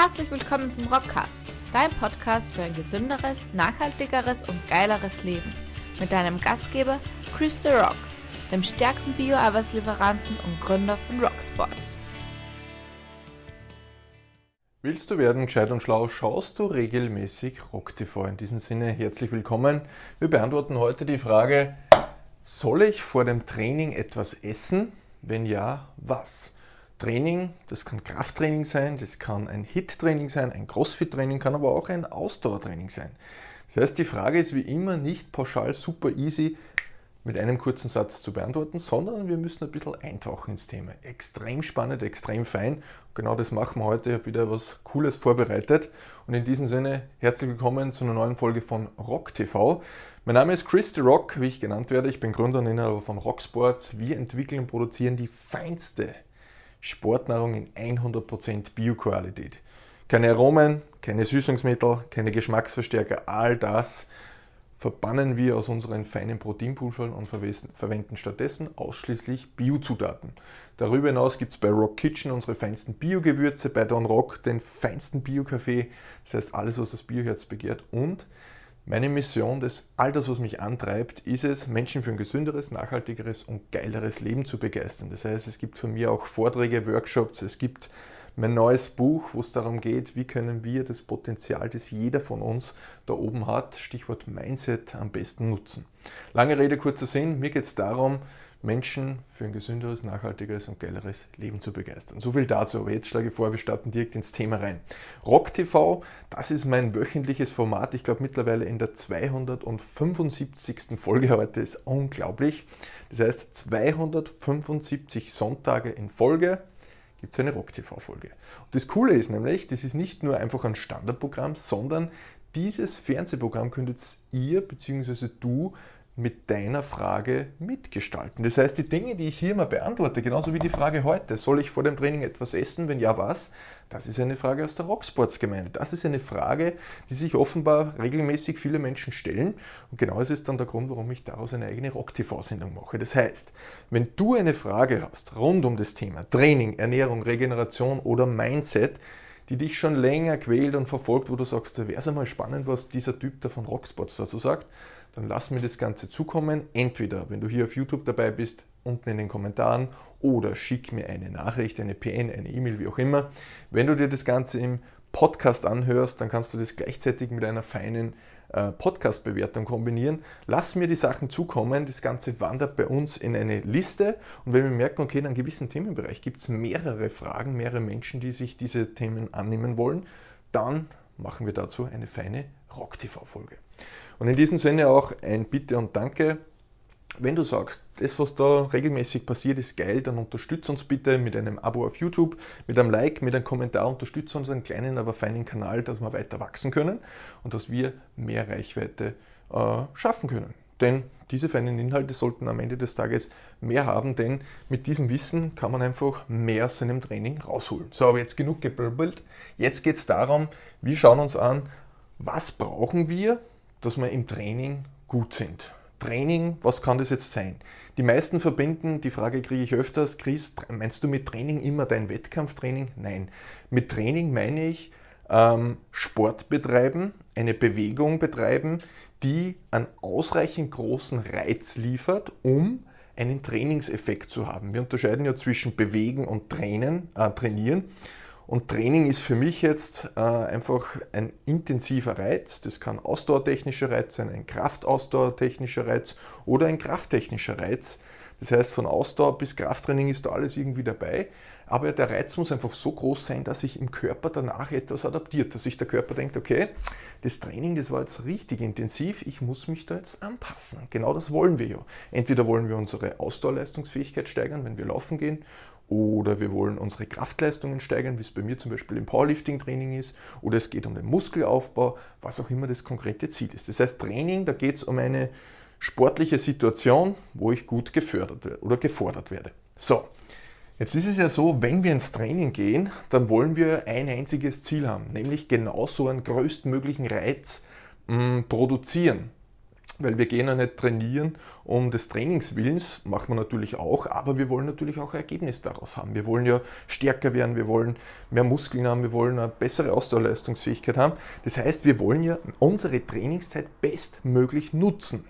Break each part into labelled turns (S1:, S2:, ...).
S1: Herzlich willkommen zum Rockcast, dein Podcast für ein gesünderes, nachhaltigeres und geileres Leben. Mit deinem Gastgeber Chris The Rock, dem stärksten Bio-Arbeitslieferanten und Gründer von Rocksports. Willst du werden gescheit und schlau, schaust du regelmäßig Rock TV. In diesem Sinne herzlich willkommen. Wir beantworten heute die Frage, soll ich vor dem Training etwas essen? Wenn ja, was? Training, das kann Krafttraining sein, das kann ein HIT-Training sein, ein CrossFit-Training, kann aber auch ein Ausdauertraining sein. Das heißt, die Frage ist wie immer nicht pauschal super easy mit einem kurzen Satz zu beantworten, sondern wir müssen ein bisschen eintauchen ins Thema. Extrem spannend, extrem fein. Genau das machen wir heute. Ich habe wieder was Cooles vorbereitet. Und in diesem Sinne, herzlich willkommen zu einer neuen Folge von Rock TV. Mein Name ist Chris The Rock, wie ich genannt werde. Ich bin Gründer und Inhaber von Rock Sports. Wir entwickeln und produzieren die feinste Sportnahrung in 100% Bio-Qualität. Keine Aromen, keine Süßungsmittel, keine Geschmacksverstärker, all das verbannen wir aus unseren feinen Proteinpulvern und verwenden stattdessen ausschließlich Biozutaten. Darüber hinaus gibt es bei Rock Kitchen unsere feinsten Biogewürze, bei Don Rock den feinsten Bio-Kaffee, das heißt alles, was das Bioherz begehrt und meine Mission, das all das, was mich antreibt, ist es, Menschen für ein gesünderes, nachhaltigeres und geileres Leben zu begeistern. Das heißt, es gibt von mir auch Vorträge, Workshops, es gibt mein neues Buch, wo es darum geht, wie können wir das Potenzial, das jeder von uns da oben hat, Stichwort Mindset, am besten nutzen. Lange Rede, kurzer Sinn, mir geht es darum, Menschen für ein gesünderes, nachhaltigeres und geileres Leben zu begeistern. So viel dazu, aber jetzt schlage ich vor, wir starten direkt ins Thema rein. Rock TV, das ist mein wöchentliches Format, ich glaube mittlerweile in der 275. Folge heute, ist unglaublich. Das heißt 275 Sonntage in Folge gibt es eine Rock TV-Folge. Und das Coole ist nämlich, das ist nicht nur einfach ein Standardprogramm, sondern dieses Fernsehprogramm könntet ihr bzw. du mit deiner Frage mitgestalten. Das heißt, die Dinge, die ich hier mal beantworte, genauso wie die Frage heute, soll ich vor dem Training etwas essen? Wenn ja, was? Das ist eine Frage aus der Rocksports-Gemeinde. Das ist eine Frage, die sich offenbar regelmäßig viele Menschen stellen. Und genau das ist dann der Grund, warum ich daraus eine eigene Rock-TV-Sendung mache. Das heißt, wenn du eine Frage hast rund um das Thema Training, Ernährung, Regeneration oder Mindset, die dich schon länger quält und verfolgt, wo du sagst, da wäre es einmal spannend, was dieser Typ da von Rockspots dazu sagt, dann lass mir das Ganze zukommen. Entweder, wenn du hier auf YouTube dabei bist, unten in den Kommentaren oder schick mir eine Nachricht, eine PN, eine E-Mail, wie auch immer. Wenn du dir das Ganze im Podcast anhörst, dann kannst du das gleichzeitig mit einer feinen äh, Podcast-Bewertung kombinieren. Lass mir die Sachen zukommen. Das Ganze wandert bei uns in eine Liste. Und wenn wir merken, okay, in einem gewissen Themenbereich gibt es mehrere Fragen, mehrere Menschen, die sich diese Themen annehmen wollen, dann machen wir dazu eine feine Rock-TV-Folge. Und in diesem Sinne auch ein Bitte und Danke. Wenn du sagst, das, was da regelmäßig passiert, ist geil, dann unterstütze uns bitte mit einem Abo auf YouTube, mit einem Like, mit einem Kommentar, unterstütze unseren kleinen, aber feinen Kanal, dass wir weiter wachsen können und dass wir mehr Reichweite äh, schaffen können. Denn diese feinen Inhalte sollten am Ende des Tages mehr haben, denn mit diesem Wissen kann man einfach mehr aus seinem Training rausholen. So, aber jetzt genug geblöbelt. Jetzt geht es darum, wir schauen uns an, was brauchen wir, dass wir im Training gut sind. Training, was kann das jetzt sein? Die meisten verbinden, die Frage kriege ich öfters, Chris, meinst du mit Training immer dein Wettkampftraining? Nein. Mit Training meine ich ähm, Sport betreiben, eine Bewegung betreiben, die einen ausreichend großen Reiz liefert, um einen Trainingseffekt zu haben. Wir unterscheiden ja zwischen Bewegen und Trainen, äh, Trainieren. Und Training ist für mich jetzt äh, einfach ein intensiver Reiz. Das kann ausdauertechnischer Reiz sein, ein kraftausdauertechnischer Reiz oder ein krafttechnischer Reiz. Das heißt, von Ausdauer bis Krafttraining ist da alles irgendwie dabei. Aber der Reiz muss einfach so groß sein, dass sich im Körper danach etwas adaptiert, dass sich der Körper denkt, okay, das Training, das war jetzt richtig intensiv, ich muss mich da jetzt anpassen. Genau das wollen wir ja. Entweder wollen wir unsere Ausdauerleistungsfähigkeit steigern, wenn wir laufen gehen, oder wir wollen unsere Kraftleistungen steigern, wie es bei mir zum Beispiel im Powerlifting-Training ist, oder es geht um den Muskelaufbau, was auch immer das konkrete Ziel ist. Das heißt, Training, da geht es um eine sportliche Situation, wo ich gut gefördert oder gefordert werde. So, jetzt ist es ja so, wenn wir ins Training gehen, dann wollen wir ein einziges Ziel haben, nämlich genau so einen größtmöglichen Reiz mh, hm, produzieren weil wir gehen ja nicht trainieren um des Trainingswillens, machen wir natürlich auch, aber wir wollen natürlich auch Ergebnis daraus haben. Wir wollen ja stärker werden, wir wollen mehr Muskeln haben, wir wollen eine bessere Ausdauerleistungsfähigkeit haben. Das heißt, wir wollen ja unsere Trainingszeit bestmöglich nutzen.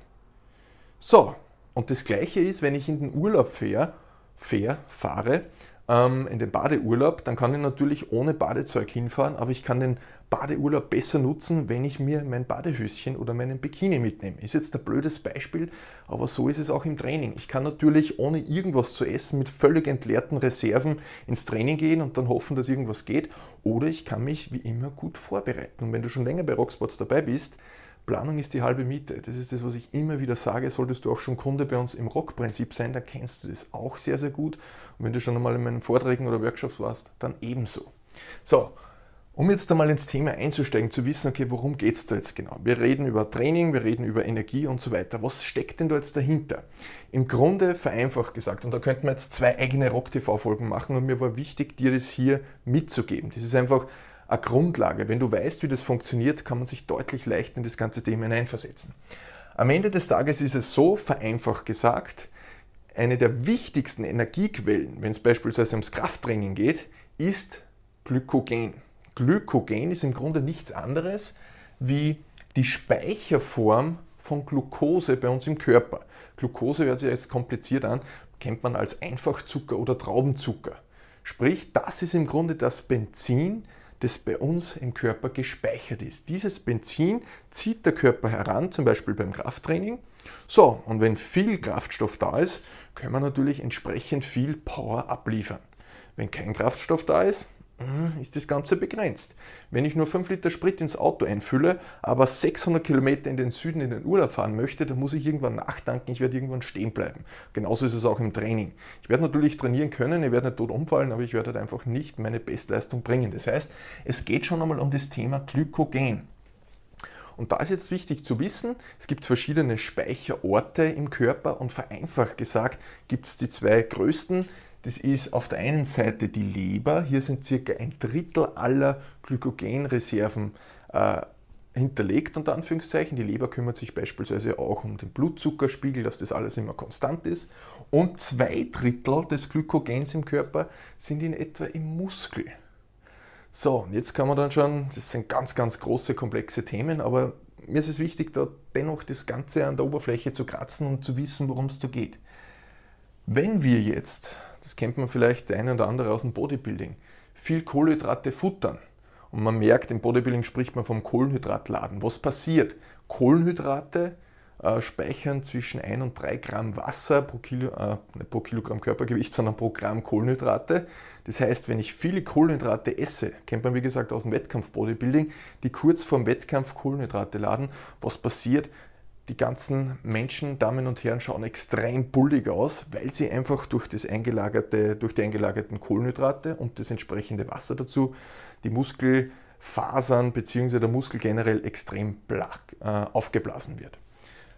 S1: So, und das gleiche ist, wenn ich in den Urlaub fähr, fähr, fahre, ähm, in den Badeurlaub, dann kann ich natürlich ohne Badezeug hinfahren, aber ich kann den Badeurlaub besser nutzen, wenn ich mir mein Badehöschen oder meinen Bikini mitnehme. Ist jetzt ein blödes Beispiel, aber so ist es auch im Training. Ich kann natürlich ohne irgendwas zu essen mit völlig entleerten Reserven ins Training gehen und dann hoffen, dass irgendwas geht. Oder ich kann mich wie immer gut vorbereiten. Und wenn du schon länger bei Rockspots dabei bist, Planung ist die halbe Miete. Das ist das, was ich immer wieder sage. Solltest du auch schon Kunde bei uns im Rockprinzip sein, dann kennst du das auch sehr, sehr gut. Und wenn du schon einmal in meinen Vorträgen oder Workshops warst, dann ebenso. So, um jetzt einmal ins Thema einzusteigen, zu wissen, okay, worum geht es da jetzt genau? Wir reden über Training, wir reden über Energie und so weiter. Was steckt denn da jetzt dahinter? Im Grunde vereinfacht gesagt, und da könnten wir jetzt zwei eigene rocktv folgen machen und mir war wichtig, dir das hier mitzugeben. Das ist einfach eine Grundlage. Wenn du weißt, wie das funktioniert, kann man sich deutlich leichter in das ganze Thema hineinversetzen. Am Ende des Tages ist es so, vereinfacht gesagt, eine der wichtigsten Energiequellen, wenn es beispielsweise ums Krafttraining geht, ist Glykogen. Glykogen ist im Grunde nichts anderes wie die Speicherform von Glucose bei uns im Körper. Glucose hört sich jetzt kompliziert an, kennt man als Einfachzucker oder Traubenzucker. Sprich, das ist im Grunde das Benzin, das bei uns im Körper gespeichert ist. Dieses Benzin zieht der Körper heran, zum Beispiel beim Krafttraining. So, und wenn viel Kraftstoff da ist, können wir natürlich entsprechend viel Power abliefern. Wenn kein Kraftstoff da ist, Mhm, ist das Ganze begrenzt. Wenn ich nur 5 Liter Sprit ins Auto einfülle, aber 600 Kilometer in den Süden in den Urlaub fahren möchte, dann muss ich irgendwann nachtanken, ich werde irgendwann stehen bleiben. Genauso ist es auch im Training. Ich werde natürlich trainieren können, ich werde nicht tot umfallen, aber ich werde halt einfach nicht meine Bestleistung bringen. Das heißt, es geht schon einmal um das Thema Glykogen. Und da ist jetzt wichtig zu wissen, es gibt verschiedene Speicherorte im Körper und vereinfacht gesagt gibt es die zwei größten, das ist auf der einen Seite die Leber. Hier sind circa ein Drittel aller Glykogenreserven äh, hinterlegt, unter Anführungszeichen. Die Leber kümmert sich beispielsweise auch um den Blutzuckerspiegel, dass das alles immer konstant ist. Und zwei Drittel des Glykogens im Körper sind in etwa im Muskel. So, und jetzt kann man dann schon, das sind ganz, ganz große, komplexe Themen, aber mir ist es wichtig, da dennoch das Ganze an der Oberfläche zu kratzen und zu wissen, worum es da geht. Wenn wir jetzt, das kennt man vielleicht der eine oder andere aus dem Bodybuilding, viel Kohlenhydrate futtern und man merkt, im Bodybuilding spricht man vom Kohlenhydratladen. Was passiert? Kohlenhydrate äh, speichern zwischen 1 und 3 Gramm Wasser pro, Kilo, äh, nicht pro Kilogramm Körpergewicht, sondern pro Gramm Kohlenhydrate. Das heißt, wenn ich viele Kohlenhydrate esse, kennt man wie gesagt aus dem Wettkampf-Bodybuilding, die kurz vorm Wettkampf Kohlenhydrate laden, was passiert? Die ganzen Menschen, Damen und Herren, schauen extrem bullig aus, weil sie einfach durch, das eingelagerte, durch die eingelagerten Kohlenhydrate und das entsprechende Wasser dazu die Muskelfasern bzw. der Muskel generell extrem blach, äh, aufgeblasen wird.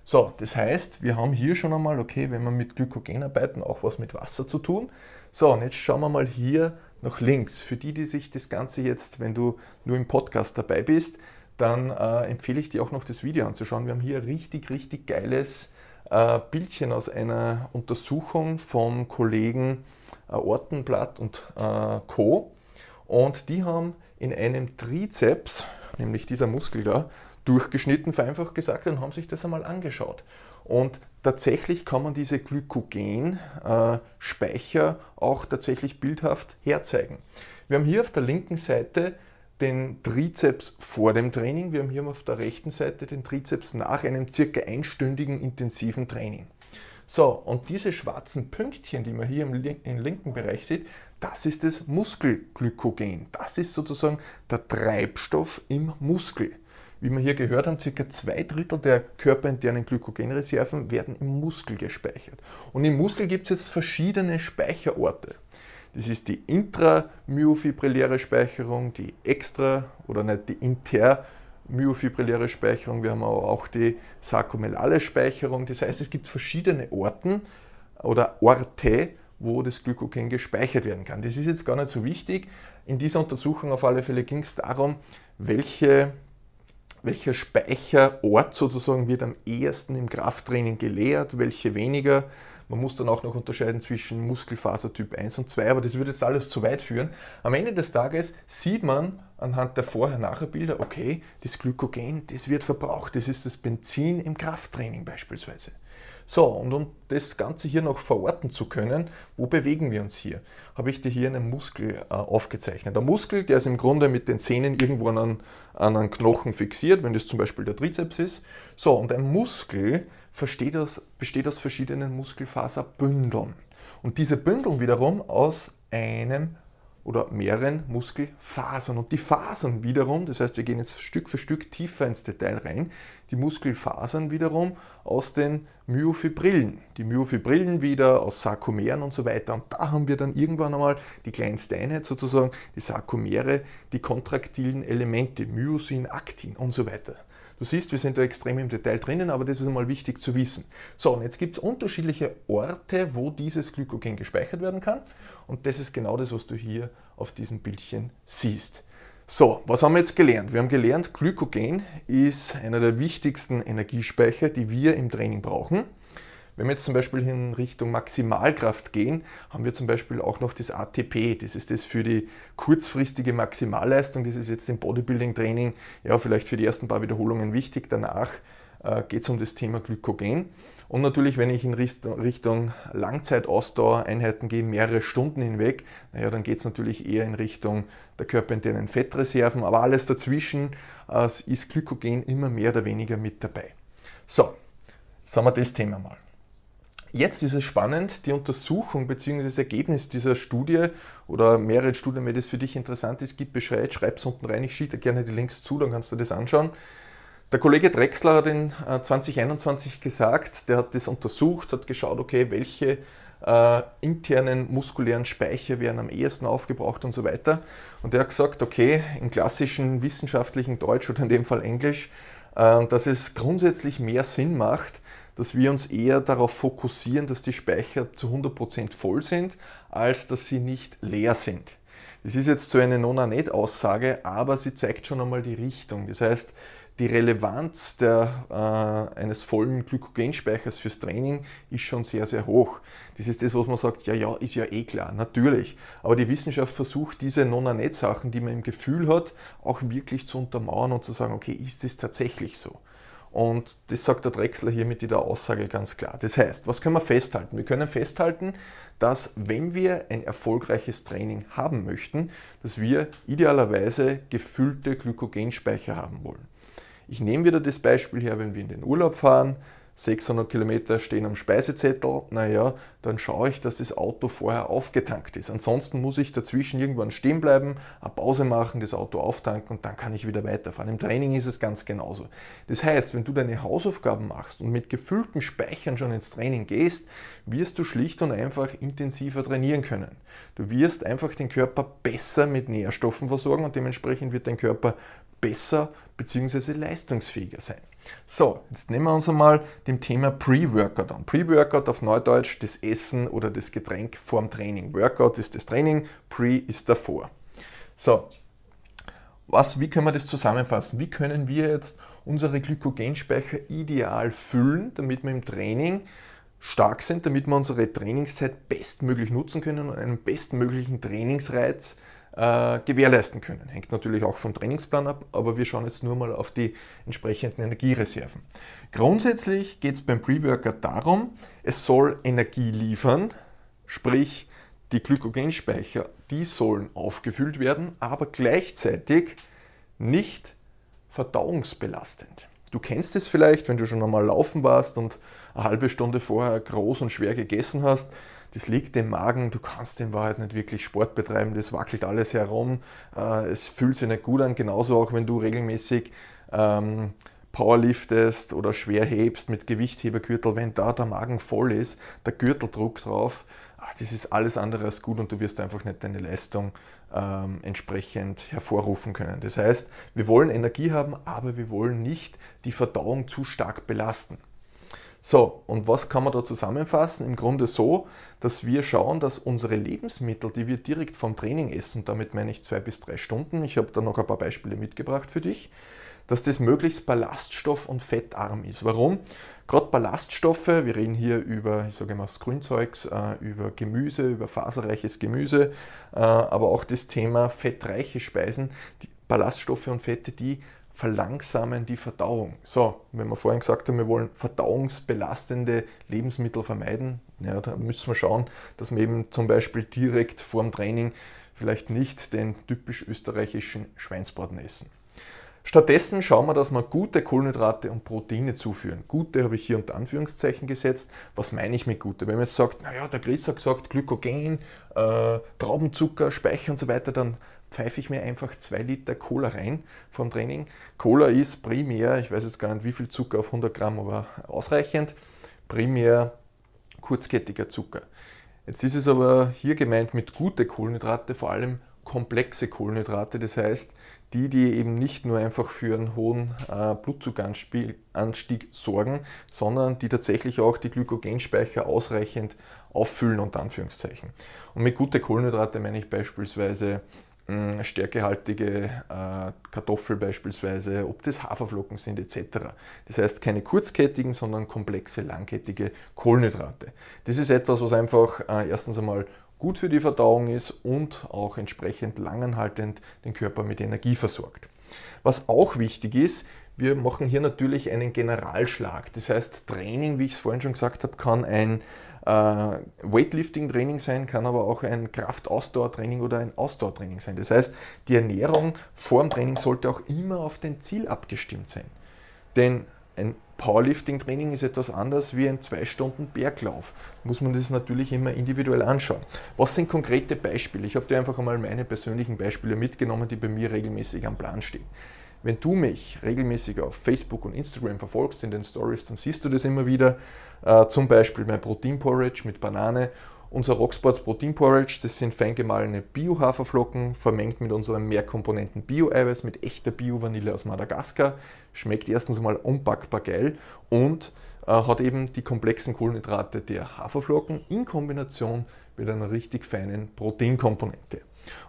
S1: So, das heißt, wir haben hier schon einmal, okay, wenn wir mit Glykogen arbeiten, auch was mit Wasser zu tun. So, und jetzt schauen wir mal hier nach links. Für die, die sich das Ganze jetzt, wenn du nur im Podcast dabei bist, dann äh, empfehle ich dir auch noch das Video anzuschauen. Wir haben hier ein richtig, richtig geiles äh, Bildchen aus einer Untersuchung vom Kollegen äh, Ortenblatt und äh, Co. Und die haben in einem Trizeps, nämlich dieser Muskel da, durchgeschnitten, vereinfacht gesagt, und haben sich das einmal angeschaut. Und tatsächlich kann man diese Glykogenspeicher äh, auch tatsächlich bildhaft herzeigen. Wir haben hier auf der linken Seite den Trizeps vor dem Training. Wir haben hier auf der rechten Seite den Trizeps nach einem circa einstündigen intensiven Training. So, und diese schwarzen Pünktchen, die man hier im, im linken Bereich sieht, das ist das Muskelglykogen. Das ist sozusagen der Treibstoff im Muskel. Wie wir hier gehört haben, circa zwei Drittel der körperinternen Glykogenreserven werden im Muskel gespeichert. Und im Muskel gibt es jetzt verschiedene Speicherorte. Das ist die intramyofibrilläre Speicherung, die extra oder nicht die intermyofibrilläre Speicherung. Wir haben aber auch die sarkomelale Speicherung. Das heißt, es gibt verschiedene Orten oder Orte, wo das Glykogen gespeichert werden kann. Das ist jetzt gar nicht so wichtig. In dieser Untersuchung auf alle Fälle ging es darum, welche, welcher Speicherort sozusagen wird am ehesten im Krafttraining geleert, welche weniger man muss dann auch noch unterscheiden zwischen Muskelfaser Typ 1 und 2, aber das würde jetzt alles zu weit führen. Am Ende des Tages sieht man anhand der Vorher-Nachher-Bilder, okay, das Glykogen, das wird verbraucht, das ist das Benzin im Krafttraining beispielsweise. So, und um das Ganze hier noch verorten zu können, wo bewegen wir uns hier? Habe ich dir hier einen Muskel äh, aufgezeichnet. Der Muskel, der ist im Grunde mit den Sehnen irgendwo an, an einen Knochen fixiert, wenn das zum Beispiel der Trizeps ist. So, und ein Muskel besteht aus, besteht aus verschiedenen Muskelfaserbündeln. Und diese Bündeln wiederum aus einem oder mehreren Muskelfasern. Und die Fasern wiederum, das heißt, wir gehen jetzt Stück für Stück tiefer ins Detail rein, die Muskelfasern wiederum aus den Myofibrillen. Die Myofibrillen wieder aus Sarkomeren und so weiter. Und da haben wir dann irgendwann einmal die kleinste Einheit, sozusagen die Sarkomere, die kontraktilen Elemente, Myosin, Aktin und so weiter. Du siehst, wir sind da extrem im Detail drinnen, aber das ist einmal wichtig zu wissen. So, und jetzt gibt es unterschiedliche Orte, wo dieses Glykogen gespeichert werden kann. Und das ist genau das, was du hier auf diesem Bildchen siehst. So, was haben wir jetzt gelernt? Wir haben gelernt, Glykogen ist einer der wichtigsten Energiespeicher, die wir im Training brauchen. Wenn wir jetzt zum Beispiel in Richtung Maximalkraft gehen, haben wir zum Beispiel auch noch das ATP. Das ist das für die kurzfristige Maximalleistung. Das ist jetzt im Bodybuilding-Training ja vielleicht für die ersten paar Wiederholungen wichtig. Danach äh, geht es um das Thema Glykogen. Und natürlich, wenn ich in Richtung Langzeitausdauereinheiten gehe, mehrere Stunden hinweg, naja, dann geht es natürlich eher in Richtung der körperinternen Fettreserven, aber alles dazwischen äh, ist Glykogen immer mehr oder weniger mit dabei. So, sagen wir das Thema mal. Jetzt ist es spannend, die Untersuchung bzw. das Ergebnis dieser Studie oder mehreren Studien, wenn das für dich interessant ist, gib Bescheid, schreib es unten rein, ich schicke dir gerne die Links zu, dann kannst du das anschauen. Der Kollege Drexler hat in 2021 äh, gesagt, der hat das untersucht, hat geschaut, okay, welche äh, internen muskulären Speicher werden am ehesten aufgebraucht und so weiter. Und der hat gesagt, okay, im klassischen wissenschaftlichen Deutsch oder in dem Fall Englisch, äh, dass es grundsätzlich mehr Sinn macht, dass wir uns eher darauf fokussieren, dass die Speicher zu 100% voll sind, als dass sie nicht leer sind. Das ist jetzt so eine Nona-Net-Aussage, aber sie zeigt schon einmal die Richtung. Das heißt, die Relevanz der, äh, eines vollen Glykogenspeichers fürs Training ist schon sehr, sehr hoch. Das ist das, was man sagt, ja, ja, ist ja eh klar, natürlich. Aber die Wissenschaft versucht, diese Nona-Net-Sachen, die man im Gefühl hat, auch wirklich zu untermauern und zu sagen, okay, ist das tatsächlich so? Und das sagt der Drechsler hier mit dieser Aussage ganz klar. Das heißt, was können wir festhalten? Wir können festhalten, dass wenn wir ein erfolgreiches Training haben möchten, dass wir idealerweise gefüllte Glykogenspeicher haben wollen. Ich nehme wieder das Beispiel her, wenn wir in den Urlaub fahren, 600 Kilometer stehen am Speisezettel, naja, dann schaue ich, dass das Auto vorher aufgetankt ist. Ansonsten muss ich dazwischen irgendwann stehen bleiben, eine Pause machen, das Auto auftanken und dann kann ich wieder weiterfahren. Im Training ist es ganz genauso. Das heißt, wenn du deine Hausaufgaben machst und mit gefüllten Speichern schon ins Training gehst, wirst du schlicht und einfach intensiver trainieren können. Du wirst einfach den Körper besser mit Nährstoffen versorgen und dementsprechend wird dein Körper besser bzw. leistungsfähiger sein. So, jetzt nehmen wir uns einmal dem Thema Pre-Workout an. Pre-Workout auf Neudeutsch das Essen oder das Getränk vorm Training. Workout ist das Training, Pre ist davor. So, was, wie können wir das zusammenfassen? Wie können wir jetzt unsere Glykogenspeicher ideal füllen, damit wir im Training stark sind, damit wir unsere Trainingszeit bestmöglich nutzen können und einen bestmöglichen Trainingsreiz äh, gewährleisten können. Hängt natürlich auch vom Trainingsplan ab, aber wir schauen jetzt nur mal auf die entsprechenden Energiereserven. Grundsätzlich geht es beim pre worker darum, es soll Energie liefern, sprich die Glykogenspeicher, die sollen aufgefüllt werden, aber gleichzeitig nicht verdauungsbelastend. Du kennst es vielleicht, wenn du schon einmal laufen warst und eine halbe Stunde vorher groß und schwer gegessen hast, das liegt im Magen, du kannst in Wahrheit nicht wirklich Sport betreiben, das wackelt alles herum, äh, es fühlt sich nicht gut an, genauso auch wenn du regelmäßig ähm, Powerliftest oder schwer hebst mit Gewichthebergürtel, wenn da der Magen voll ist, der Gürteldruck drauf, ach, das ist alles andere als gut und du wirst einfach nicht deine Leistung ähm, entsprechend hervorrufen können. Das heißt, wir wollen Energie haben, aber wir wollen nicht die Verdauung zu stark belasten. So, und was kann man da zusammenfassen? Im Grunde so, dass wir schauen, dass unsere Lebensmittel, die wir direkt vom Training essen, und damit meine ich zwei bis drei Stunden, ich habe da noch ein paar Beispiele mitgebracht für dich, dass das möglichst ballaststoff- und fettarm ist. Warum? Gerade Ballaststoffe, wir reden hier über, ich sage mal, das Grünzeugs, äh, über Gemüse, über faserreiches Gemüse, äh, aber auch das Thema fettreiche Speisen, die Ballaststoffe und Fette, die verlangsamen die Verdauung. So, wenn wir vorhin gesagt haben, wir wollen verdauungsbelastende Lebensmittel vermeiden, ja, da müssen wir schauen, dass wir eben zum Beispiel direkt vorm Training vielleicht nicht den typisch österreichischen Schweinsbraten essen. Stattdessen schauen wir, dass wir gute Kohlenhydrate und Proteine zuführen. Gute habe ich hier unter Anführungszeichen gesetzt. Was meine ich mit gute? Wenn man jetzt sagt, naja, der Chris hat gesagt, Glykogen, äh, Traubenzucker, Speicher und so weiter, dann pfeife ich mir einfach zwei Liter Cola rein vom Training. Cola ist primär, ich weiß jetzt gar nicht, wie viel Zucker auf 100 Gramm, aber ausreichend, primär kurzkettiger Zucker. Jetzt ist es aber hier gemeint mit gute Kohlenhydrate, vor allem komplexe Kohlenhydrate, das heißt die, die eben nicht nur einfach für einen hohen äh, sorgen, sondern die tatsächlich auch die Glykogenspeicher ausreichend auffüllen und Anführungszeichen. Und mit gute Kohlenhydrate meine ich beispielsweise Mm, stärkehaltige äh, Kartoffel beispielsweise, ob das Haferflocken sind etc. Das heißt keine kurzkettigen, sondern komplexe, langkettige Kohlenhydrate. Das ist etwas, was einfach äh, erstens einmal gut für die Verdauung ist und auch entsprechend langanhaltend den Körper mit Energie versorgt. Was auch wichtig ist, wir machen hier natürlich einen Generalschlag. Das heißt, Training, wie ich es vorhin schon gesagt habe, kann ein äh, Weightlifting-Training sein, kann aber auch ein Kraftausdauertraining oder ein Ausdauertraining sein. Das heißt, die Ernährung vor dem Training sollte auch immer auf den Ziel abgestimmt sein. Denn ein Powerlifting-Training ist etwas anders wie ein 2 Stunden Berglauf. Muss man das natürlich immer individuell anschauen. Was sind konkrete Beispiele? Ich habe dir einfach einmal meine persönlichen Beispiele mitgenommen, die bei mir regelmäßig am Plan stehen. Wenn du mich regelmäßig auf Facebook und Instagram verfolgst in den Stories, dann siehst du das immer wieder. Äh, zum Beispiel mein Protein Porridge mit Banane. Unser Rocksports Protein Porridge, das sind fein gemahlene Bio-Haferflocken, vermengt mit unserem Mehrkomponenten Bio-Eiweiß, mit echter Bio-Vanille aus Madagaskar. Schmeckt erstens mal unpackbar geil und äh, hat eben die komplexen Kohlenhydrate der Haferflocken in Kombination mit einer richtig feinen Proteinkomponente.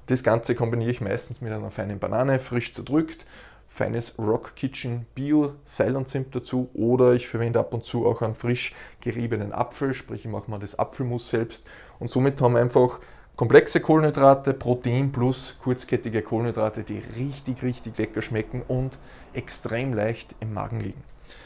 S1: das Ganze kombiniere ich meistens mit einer feinen Banane, frisch zerdrückt, feines Rock Kitchen Bio Seil Zimt dazu oder ich verwende ab und zu auch einen frisch geriebenen Apfel, sprich ich mache mal das Apfelmus selbst und somit haben wir einfach komplexe Kohlenhydrate, Protein plus kurzkettige Kohlenhydrate, die richtig, richtig lecker schmecken und extrem leicht im Magen liegen.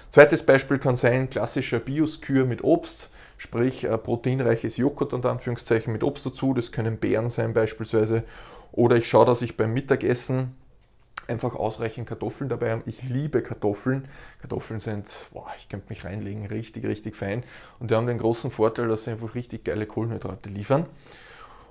S1: Zweites Beispiel kann sein klassischer Bioskür mit Obst sprich äh, proteinreiches Joghurt und Anführungszeichen mit Obst dazu, das können Beeren sein beispielsweise. Oder ich schaue, dass ich beim Mittagessen einfach ausreichend Kartoffeln dabei haben. Ich liebe Kartoffeln. Kartoffeln sind, boah, ich könnte mich reinlegen, richtig, richtig fein. Und die haben den großen Vorteil, dass sie einfach richtig geile Kohlenhydrate liefern.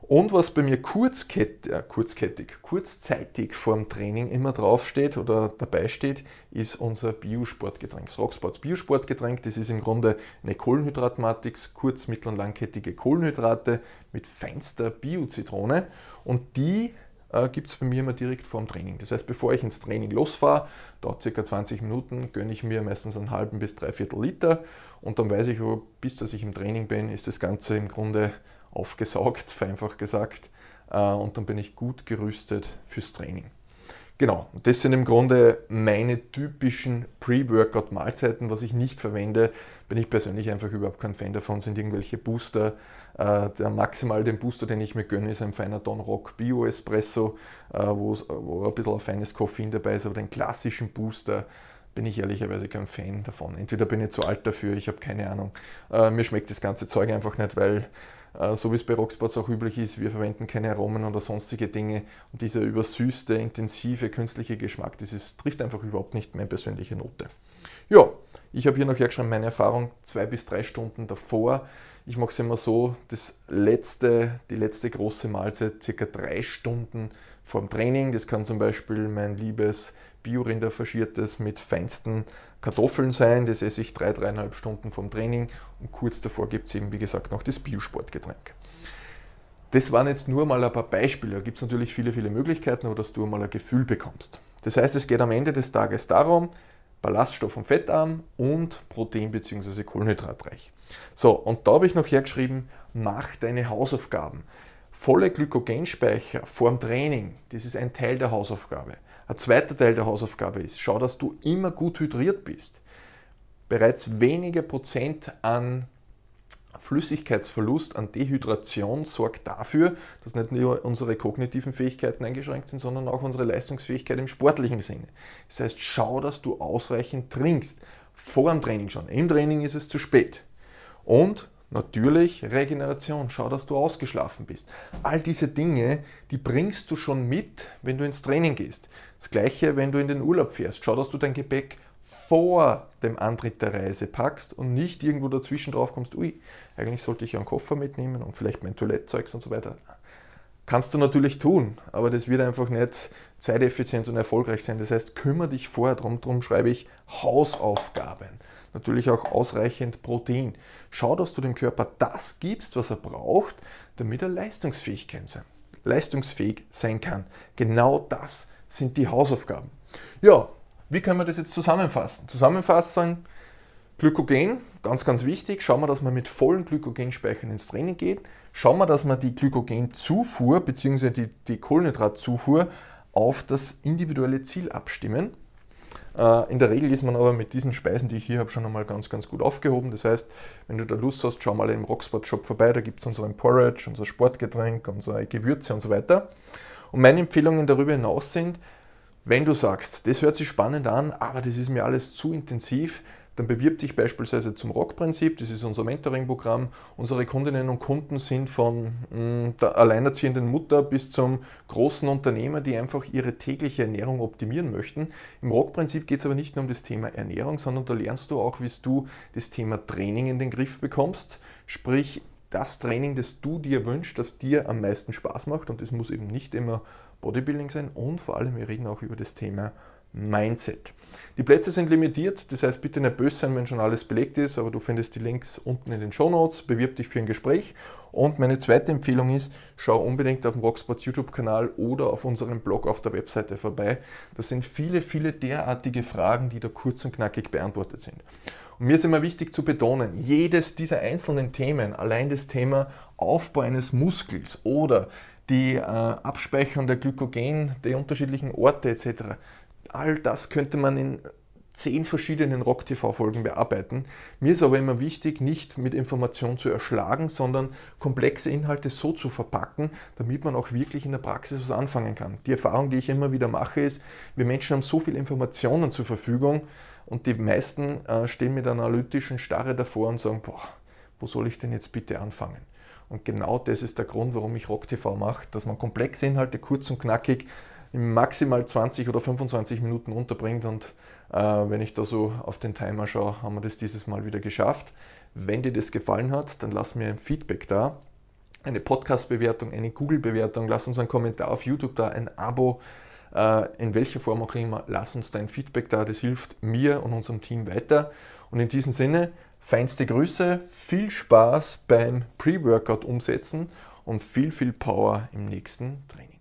S1: Und was bei mir kurzkett, äh, kurzkettig, kurzzeitig vorm Training immer draufsteht oder dabei steht, ist unser Biosportgetränk. Das Rocksports Biosportgetränk, das ist im Grunde eine Kohlenhydratmatrix, kurz-, mittel- und langkettige Kohlenhydrate mit feinster Bio-Zitrone. Und die äh, gibt es bei mir immer direkt vorm Training. Das heißt, bevor ich ins Training losfahre, dauert ca. 20 Minuten, gönne ich mir meistens einen halben bis dreiviertel Liter und dann weiß ich, oh, bis dass ich im Training bin, ist das Ganze im Grunde aufgesaugt, vereinfacht gesagt, äh, und dann bin ich gut gerüstet fürs Training. Genau, das sind im Grunde meine typischen Pre-Workout-Mahlzeiten. Was ich nicht verwende, bin ich persönlich einfach überhaupt kein Fan davon, sind irgendwelche Booster. Äh, der maximal den Booster, den ich mir gönne, ist ein feiner Don Rock Bio Espresso, äh, wo ein bisschen ein feines Koffein dabei ist, aber den klassischen Booster bin ich ehrlicherweise kein Fan davon. Entweder bin ich zu alt dafür, ich habe keine Ahnung. Äh, mir schmeckt das ganze Zeug einfach nicht, weil äh, so wie es bei Rocksports auch üblich ist, wir verwenden keine Aromen oder sonstige Dinge. Und dieser übersüßte, intensive, künstliche Geschmack, das ist, trifft einfach überhaupt nicht meine persönliche Note. Ja, ich habe hier noch hergeschrieben, meine Erfahrung zwei bis drei Stunden davor. Ich mache es immer so, das letzte, die letzte große Mahlzeit circa drei Stunden vorm Training. Das kann zum Beispiel mein liebes Biorinderfaschiertes mit feinsten Kartoffeln sein. Das esse ich drei, dreieinhalb Stunden vorm Training und kurz davor gibt es eben, wie gesagt, noch das Biosportgetränk. Das waren jetzt nur mal ein paar Beispiele. Da gibt es natürlich viele, viele Möglichkeiten, aber dass du mal ein Gefühl bekommst. Das heißt, es geht am Ende des Tages darum, ballaststoff- und fettarm und protein- bzw. kohlenhydratreich. So, und da habe ich noch hergeschrieben, mach deine Hausaufgaben. Volle Glykogenspeicher vorm Training, das ist ein Teil der Hausaufgabe. Ein zweiter Teil der Hausaufgabe ist, schau, dass du immer gut hydriert bist. Bereits wenige Prozent an Flüssigkeitsverlust an Dehydration sorgt dafür, dass nicht nur unsere kognitiven Fähigkeiten eingeschränkt sind, sondern auch unsere Leistungsfähigkeit im sportlichen Sinne. Das heißt, schau, dass du ausreichend trinkst. Vor dem Training schon. Im Training ist es zu spät. Und natürlich Regeneration. Schau, dass du ausgeschlafen bist. All diese Dinge, die bringst du schon mit, wenn du ins Training gehst. Das gleiche, wenn du in den Urlaub fährst. Schau, dass du dein Gepäck vor dem Antritt der Reise packst und nicht irgendwo dazwischen drauf kommst, ui, eigentlich sollte ich ja einen Koffer mitnehmen und vielleicht mein Toilettzeugs und so weiter. Kannst du natürlich tun, aber das wird einfach nicht zeiteffizient und erfolgreich sein. Das heißt, kümmere dich vorher drum, drum schreibe ich Hausaufgaben. Natürlich auch ausreichend Protein. Schau, dass du dem Körper das gibst, was er braucht, damit er leistungsfähig kann sein. Leistungsfähig sein kann. Genau das sind die Hausaufgaben. Ja, wie können wir das jetzt zusammenfassen? Zusammenfassen, Glykogen, ganz, ganz wichtig, schauen wir, dass man mit vollen Glykogenspeichern ins Training geht. Schauen wir, dass wir die Glykogenzufuhr bzw. Die, die Kohlenhydratzufuhr auf das individuelle Ziel abstimmen. Äh, in der Regel ist man aber mit diesen Speisen, die ich hier habe, schon einmal ganz, ganz gut aufgehoben. Das heißt, wenn du da Lust hast, schau mal im Rocksport Shop vorbei. Da gibt es unseren Porridge, unser Sportgetränk, unsere Gewürze und so weiter. Und meine Empfehlungen darüber hinaus sind, wenn du sagst, das hört sich spannend an, aber das ist mir alles zu intensiv, dann bewirb dich beispielsweise zum Rock-Prinzip, das ist unser Mentoring-Programm. Unsere Kundinnen und Kunden sind von hm, der alleinerziehenden Mutter bis zum großen Unternehmer, die einfach ihre tägliche Ernährung optimieren möchten. Im Rock-Prinzip geht es aber nicht nur um das Thema Ernährung, sondern da lernst du auch, wie du das Thema Training in den Griff bekommst, sprich das Training, das du dir wünschst, das dir am meisten Spaß macht und das muss eben nicht immer Bodybuilding sein und vor allem wir reden auch über das Thema Mindset. Die Plätze sind limitiert, das heißt bitte nicht böse sein, wenn schon alles belegt ist, aber du findest die Links unten in den Show Notes, bewirb dich für ein Gespräch. Und meine zweite Empfehlung ist, schau unbedingt auf dem Voxports YouTube-Kanal oder auf unserem Blog auf der Webseite vorbei. Das sind viele, viele derartige Fragen, die da kurz und knackig beantwortet sind. Und mir ist immer wichtig zu betonen, jedes dieser einzelnen Themen, allein das Thema Aufbau eines Muskels oder die äh, Abspeicherung der Glykogen, der unterschiedlichen Orte etc. All das könnte man in zehn verschiedenen rocktv folgen bearbeiten. Mir ist aber immer wichtig, nicht mit Informationen zu erschlagen, sondern komplexe Inhalte so zu verpacken, damit man auch wirklich in der Praxis was anfangen kann. Die Erfahrung, die ich immer wieder mache, ist, wir Menschen haben so viele Informationen zur Verfügung und die meisten äh, stehen mit einer analytischen Starre davor und sagen, boah, wo soll ich denn jetzt bitte anfangen? Und genau das ist der Grund, warum ich RockTV mache, dass man komplexe Inhalte kurz und knackig in maximal 20 oder 25 Minuten unterbringt. Und äh, wenn ich da so auf den Timer schaue, haben wir das dieses Mal wieder geschafft. Wenn dir das gefallen hat, dann lass mir ein Feedback da. Eine Podcast-Bewertung, eine Google-Bewertung, lass uns einen Kommentar auf YouTube da, ein Abo, äh, in welcher Form auch immer, lass uns dein Feedback da, das hilft mir und unserem Team weiter. Und in diesem Sinne, Feinste Grüße, viel Spaß beim Pre-Workout umsetzen und viel, viel Power im nächsten Training.